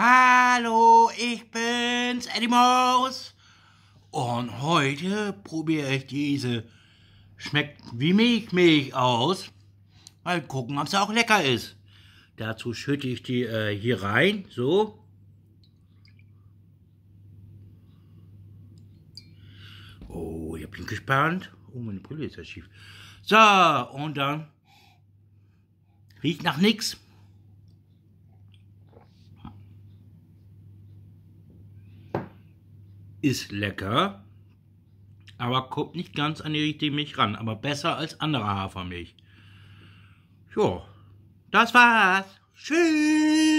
Hallo, ich bin's, Eddie Maus. Und heute probiere ich diese Schmeckt wie Milchmilch aus. Mal gucken, ob sie auch lecker ist. Dazu schütte ich die äh, hier rein, so. Oh, ich bin gespannt. Oh, meine Brille ist ja schief. So, und dann riecht nach nichts. ist lecker, aber kommt nicht ganz an die richtige Milch ran, aber besser als andere Hafermilch. Jo, das war's. Tschüss.